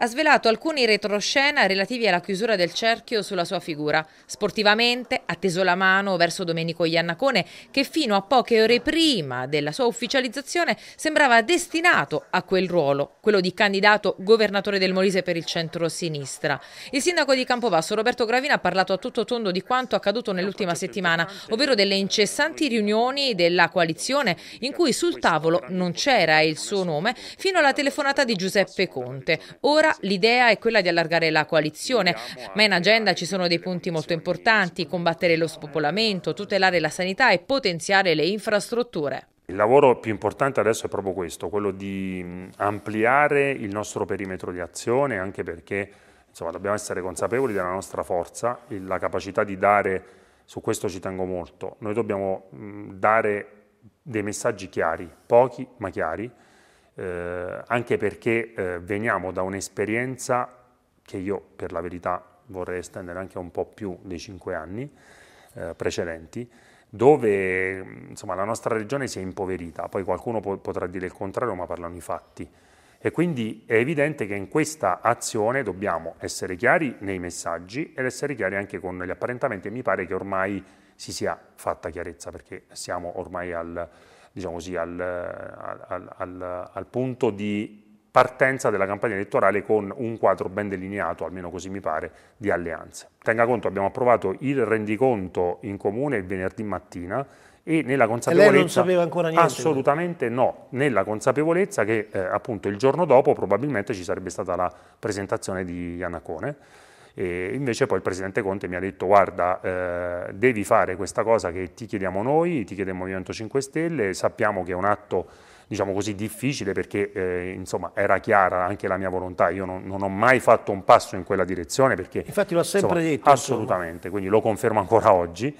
ha svelato alcuni retroscena relativi alla chiusura del cerchio sulla sua figura. Sportivamente ha teso la mano verso Domenico Iannacone che fino a poche ore prima della sua ufficializzazione sembrava destinato a quel ruolo, quello di candidato governatore del Molise per il centro-sinistra. Il sindaco di Campovasso Roberto Gravina ha parlato a tutto tondo di quanto accaduto nell'ultima settimana, ovvero delle incessanti riunioni della coalizione in cui sul tavolo non c'era il suo nome fino alla telefonata di Giuseppe Conte. Ora Ora l'idea è quella di allargare la coalizione, ma in agenda ci sono dei punti molto importanti, combattere lo spopolamento, tutelare la sanità e potenziare le infrastrutture. Il lavoro più importante adesso è proprio questo, quello di mm, ampliare il nostro perimetro di azione, anche perché insomma, dobbiamo essere consapevoli della nostra forza, la capacità di dare, su questo ci tengo molto, noi dobbiamo mm, dare dei messaggi chiari, pochi ma chiari, eh, anche perché eh, veniamo da un'esperienza che io per la verità vorrei estendere anche un po' più dei cinque anni eh, precedenti, dove insomma, la nostra regione si è impoverita, poi qualcuno po- potrà dire il contrario ma parlano i fatti. E quindi è evidente che in questa azione dobbiamo essere chiari nei messaggi ed essere chiari anche con gli apparentamenti e mi pare che ormai si sia fatta chiarezza perché siamo ormai al diciamo così, al, al, al, al punto di partenza della campagna elettorale con un quadro ben delineato, almeno così mi pare, di alleanze. Tenga conto, abbiamo approvato il rendiconto in comune il venerdì mattina e nella consapevolezza... E lei non sapeva ancora niente? Assolutamente no, nella consapevolezza che eh, appunto il giorno dopo probabilmente ci sarebbe stata la presentazione di Anacone. E invece poi il presidente Conte mi ha detto guarda eh, devi fare questa cosa che ti chiediamo noi, ti chiede il Movimento 5 Stelle, sappiamo che è un atto diciamo così difficile perché eh, insomma era chiara anche la mia volontà, io non, non, ho mai fatto un passo in quella direzione perché... Infatti lo ha sempre insomma, detto. Assolutamente, insomma. quindi lo confermo ancora oggi.